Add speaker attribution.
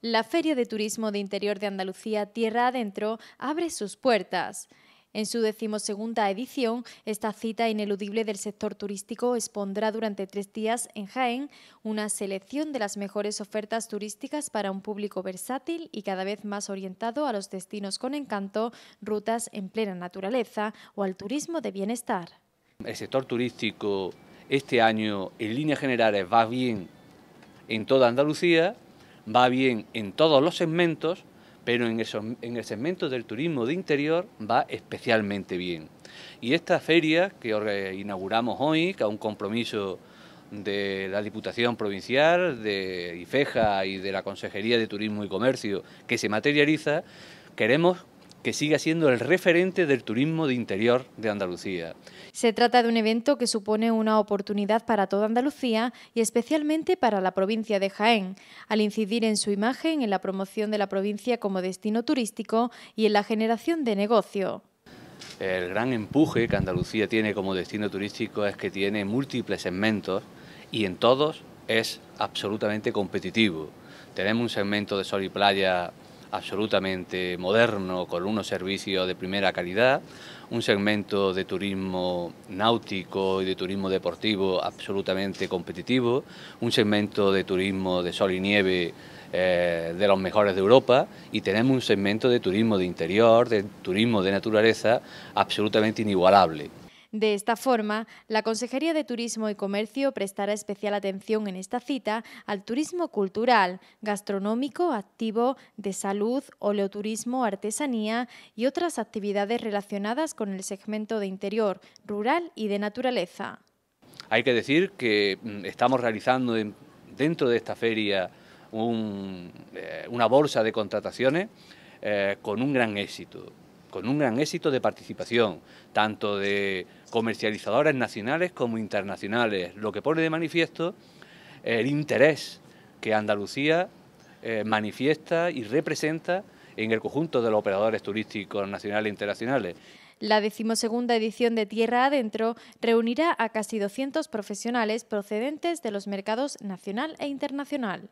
Speaker 1: la Feria de Turismo de Interior de Andalucía Tierra Adentro abre sus puertas. En su decimosegunda edición, esta cita ineludible del sector turístico expondrá durante tres días en Jaén una selección de las mejores ofertas turísticas para un público versátil y cada vez más orientado a los destinos con encanto, rutas en plena naturaleza o al turismo de bienestar.
Speaker 2: El sector turístico este año en líneas generales va bien en toda Andalucía, va bien en todos los segmentos, pero en, en el segmento del turismo de interior va especialmente bien. Y esta feria que inauguramos hoy, que es un compromiso de la Diputación Provincial, de IFEJA y de la Consejería de Turismo y Comercio que se materializa, queremos que siga siendo el referente del turismo de interior de Andalucía.
Speaker 1: Se trata de un evento que supone una oportunidad para toda Andalucía y especialmente para la provincia de Jaén, al incidir en su imagen, en la promoción de la provincia como destino turístico y en la generación de negocio.
Speaker 2: El gran empuje que Andalucía tiene como destino turístico es que tiene múltiples segmentos y en todos es absolutamente competitivo. Tenemos un segmento de sol y playa absolutamente moderno, con unos servicios de primera calidad, un segmento de turismo náutico y de turismo deportivo absolutamente competitivo, un segmento de turismo de sol y nieve eh, de los mejores de Europa y tenemos un segmento de turismo de interior, de turismo de naturaleza absolutamente inigualable.
Speaker 1: De esta forma, la Consejería de Turismo y Comercio prestará especial atención en esta cita al turismo cultural, gastronómico, activo, de salud, oleoturismo, artesanía y otras actividades relacionadas con el segmento de interior, rural y de naturaleza.
Speaker 2: Hay que decir que mm, estamos realizando dentro de esta feria eh, una bolsa de contrataciones eh, con un gran éxito con un gran éxito de participación, tanto de comercializadoras nacionales como internacionales, lo que pone de manifiesto el interés que Andalucía eh, manifiesta y representa en el conjunto de los operadores turísticos nacionales e internacionales. La
Speaker 1: decimosegunda edición de Tierra Adentro reunirá a casi 200 profesionales procedentes
Speaker 2: de los mercados nacional e internacional.